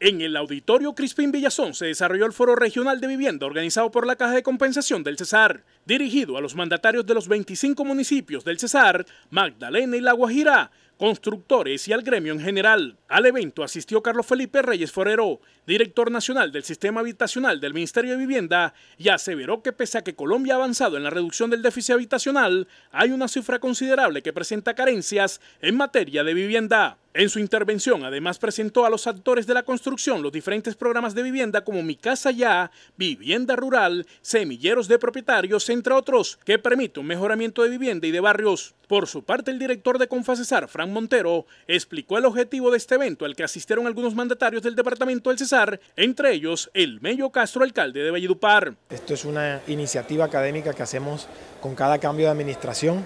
En el auditorio Crispín Villazón se desarrolló el foro regional de vivienda organizado por la Caja de Compensación del Cesar, dirigido a los mandatarios de los 25 municipios del Cesar, Magdalena y La Guajira, constructores y al gremio en general. Al evento asistió Carlos Felipe Reyes Forero, director nacional del Sistema Habitacional del Ministerio de Vivienda, y aseveró que pese a que Colombia ha avanzado en la reducción del déficit habitacional, hay una cifra considerable que presenta carencias en materia de vivienda. En su intervención, además, presentó a los actores de la construcción los diferentes programas de vivienda como Mi Casa Ya, Vivienda Rural, Semilleros de Propietarios, entre otros, que permite un mejoramiento de vivienda y de barrios. Por su parte, el director de Confacesar, Fran Montero, explicó el objetivo de este evento al que asistieron algunos mandatarios del departamento del Cesar, entre ellos el Mello Castro, alcalde de Valledupar. Esto es una iniciativa académica que hacemos con cada cambio de administración.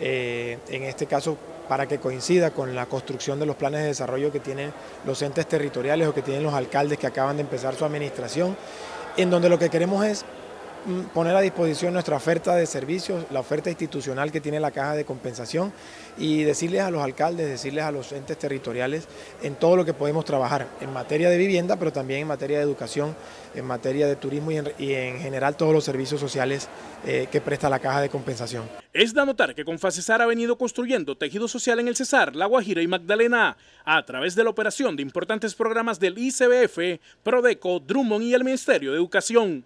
Eh, en este caso, para que coincida con la construcción de los planes de desarrollo que tienen los entes territoriales o que tienen los alcaldes que acaban de empezar su administración, en donde lo que queremos es Mm, poner a disposición nuestra oferta de servicios, la oferta institucional que tiene la Caja de Compensación y decirles a los alcaldes, decirles a los entes territoriales en todo lo que podemos trabajar, en materia de vivienda, pero también en materia de educación, en materia de turismo y en, general todos los servicios sociales eh, que presta la Caja de Compensación. Es de notar que Confacesar ha venido construyendo tejido social en el Cesar, La Guajira y Magdalena, a través de la operación de importantes programas del ICBF, Prodeco, Drummond y el Ministerio de Educación.